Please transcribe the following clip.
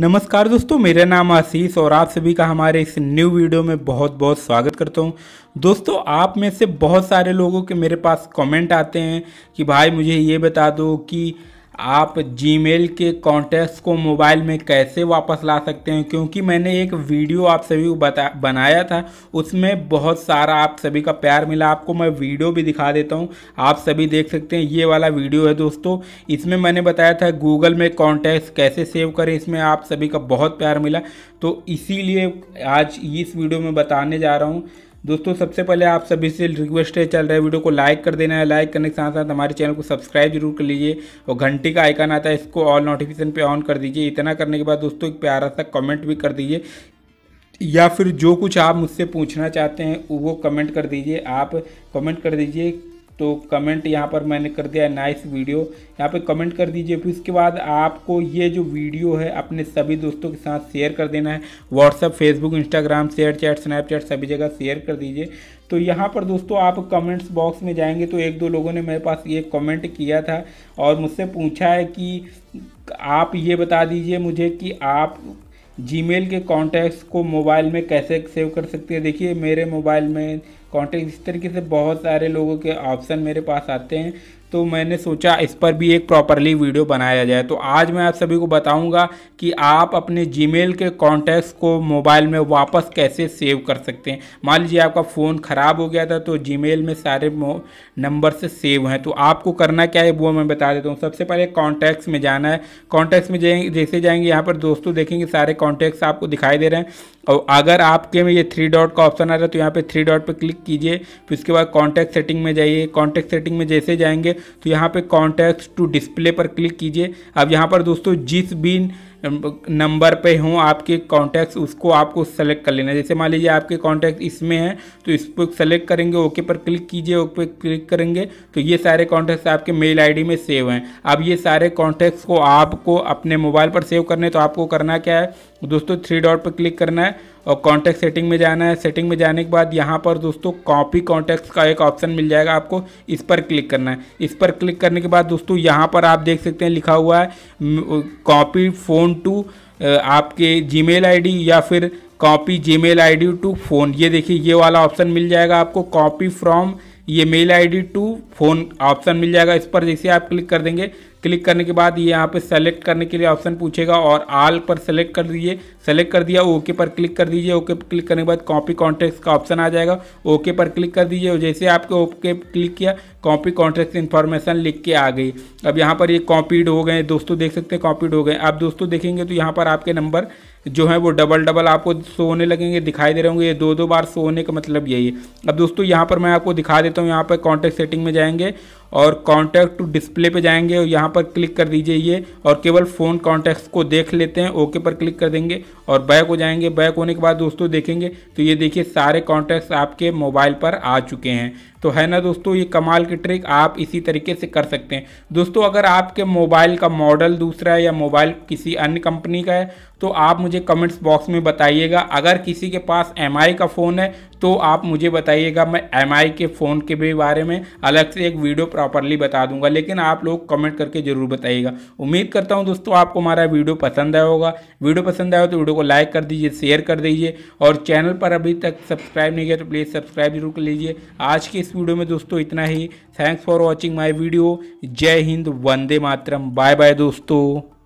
नमस्कार दोस्तों मेरा नाम आशीष और आप सभी का हमारे इस न्यू वीडियो में बहुत बहुत स्वागत करता हूं दोस्तों आप में से बहुत सारे लोगों के मेरे पास कमेंट आते हैं कि भाई मुझे ये बता दो कि आप जीमेल के कॉन्टैक्ट्स को मोबाइल में कैसे वापस ला सकते हैं क्योंकि मैंने एक वीडियो आप सभी को बता बनाया था उसमें बहुत सारा आप सभी का प्यार मिला आपको मैं वीडियो भी दिखा देता हूं आप सभी देख सकते हैं ये वाला वीडियो है दोस्तों इसमें मैंने बताया था गूगल में कॉन्टैक्ट्स कैसे सेव करें इसमें आप सभी का बहुत प्यार मिला तो इसीलिए आज इस वीडियो में बताने जा रहा हूँ दोस्तों सबसे पहले आप सभी से रिक्वेस्ट है चल रहा है वीडियो को लाइक कर देना है लाइक करने के साथ साथ हमारे चैनल को सब्सक्राइब जरूर कर लीजिए और घंटी का आइकन आता है इसको ऑल नोटिफिकेशन पे ऑन कर दीजिए इतना करने के बाद दोस्तों एक प्यारा सा कमेंट भी कर दीजिए या फिर जो कुछ आप मुझसे पूछना चाहते हैं वो कमेंट कर दीजिए आप कमेंट कर दीजिए तो कमेंट यहाँ पर मैंने कर दिया है नाइस वीडियो यहाँ पे कमेंट कर दीजिए फिर उसके बाद आपको ये जो वीडियो है अपने सभी दोस्तों के साथ शेयर कर देना है WhatsApp Facebook Instagram ShareChat Snapchat सभी जगह शेयर कर दीजिए तो यहाँ पर दोस्तों आप कमेंट्स बॉक्स में जाएंगे तो एक दो लोगों ने मेरे पास ये कमेंट किया था और मुझसे पूछा है कि आप ये बता दीजिए मुझे कि आप जीमेल के कॉन्टैक्ट्स को मोबाइल में कैसे सेव कर सकते हैं देखिए मेरे मोबाइल में कॉन्टैक्ट इस तरीके से बहुत सारे लोगों के ऑप्शन मेरे पास आते हैं तो मैंने सोचा इस पर भी एक प्रॉपरली वीडियो बनाया जाए तो आज मैं आप सभी को बताऊंगा कि आप अपने जीमेल के कॉन्टैक्ट्स को मोबाइल में वापस कैसे सेव कर सकते हैं मान लीजिए आपका फ़ोन ख़राब हो गया था तो जीमेल में सारे नंबर से सेव हैं तो आपको करना क्या है वो मैं बता देता हूँ सबसे पहले कॉन्टैक्ट्स में जाना है कॉन्टैक्ट्स में जाएंगे जैसे जाएंगे यहाँ पर दोस्तों देखेंगे सारे कॉन्टैक्ट्स आपको दिखाई दे रहे हैं और अगर आपके में ये थ्री डॉट का ऑप्शन आ रहा है तो यहाँ पर थ्री डॉट पर क्लिक कीजिए फिर उसके बाद कॉन्टैक्ट सेटिंग में जाइए कॉन्टैक्ट सेटिंग में जैसे जाएंगे तो यहाँ पे कॉन्टैक्ट टू डिस्प्ले पर क्लिक कीजिए अब यहाँ पर दोस्तों जिस भी नंबर पे हो आपके कॉन्टैक्ट उसको आपको सेलेक्ट कर लेना जैसे मान लीजिए आपके कॉन्टैक्ट इसमें हैं तो इस पर सेलेक्ट करेंगे ओके पर क्लिक कीजिए ओके पर क्लिक करेंगे तो ये सारे कॉन्टैक्ट्स आपके मेल आईडी में सेव हैं अब ये सारे कॉन्टैक्ट्स को आपको अपने मोबाइल पर सेव करने तो आपको करना क्या है दोस्तों थ्री डॉट पर क्लिक करना है और कॉन्टैक्ट सेटिंग में जाना है सेटिंग में जाने के बाद यहाँ पर दोस्तों कॉपी कॉन्टैक्ट का एक ऑप्शन मिल जाएगा आपको इस पर क्लिक करना है इस पर क्लिक करने के बाद दोस्तों यहाँ पर आप देख सकते हैं लिखा हुआ है कॉपी फ़ोन टू आपके जी मेल या फिर copy Gmail to phone ये देखिए ये वाला ऑप्शन मिल जाएगा आपको कॉपी फ्रॉम ये मेल आई टू फ़ोन ऑप्शन मिल जाएगा इस पर जैसे आप क्लिक कर देंगे क्लिक करने के बाद ये यहाँ पे सेलेक्ट करने के लिए ऑप्शन पूछेगा और आल पर सेलेक्ट कर दीजिए सेलेक्ट कर दिया ओके पर क्लिक कर दीजिए ओके पर क्लिक करने के बाद कॉपी कॉन्ट्रैक्ट का ऑप्शन आ जाएगा ओके पर क्लिक कर दीजिए और जैसे आपके ओके क्लिक किया कॉपी कॉन्ट्रैक्ट इन्फॉर्मेशन लिख के आ गई अब यहाँ पर ये कॉपीड हो गए दोस्तों देख सकते हैं कॉपीड हो गए आप दोस्तों देखेंगे तो यहाँ पर आपके नंबर जो है वो डबल डबल आपको सोने होने लगेंगे दिखाई दे रहे होंगे ये दो दो बार सोने होने का मतलब यही है अब दोस्तों यहाँ पर मैं आपको दिखा देता हूँ यहाँ पर कॉन्टैक्ट सेटिंग में जाएंगे और कॉन्टैक्ट टू डिस्प्ले पे जाएंगे और यहाँ यहाँ पर क्लिक कर दीजिए ये और केवल फ़ोन कॉन्टैक्ट्स को देख लेते हैं ओके पर क्लिक कर देंगे और बैक हो जाएंगे बैक होने के बाद दोस्तों देखेंगे तो ये देखिए सारे कॉन्टैक्ट्स आपके मोबाइल पर आ चुके हैं तो है ना दोस्तों ये कमाल की ट्रिक आप इसी तरीके से कर सकते हैं दोस्तों अगर आपके मोबाइल का मॉडल दूसरा है या मोबाइल किसी अन्य कंपनी का है तो आप मुझे कमेंट्स बॉक्स में बताइएगा अगर किसी के पास एम का फ़ोन है तो आप मुझे बताइएगा मैं एम के फ़ोन के भी बारे में अलग से एक वीडियो प्रॉपरली बता दूंगा लेकिन आप लोग कमेंट करके ज़रूर बताइएगा उम्मीद करता हूँ दोस्तों आपको हमारा वीडियो पसंद आया होगा वीडियो पसंद आया तो वीडियो को लाइक कर दीजिए शेयर कर दीजिए और चैनल पर अभी तक सब्सक्राइब नहीं किया तो प्लीज़ सब्सक्राइब जरूर कर लीजिए आज के इस वीडियो में दोस्तों इतना ही thanks for watching my video जय हिंद वंदे मातरम बाय बाय दोस्तों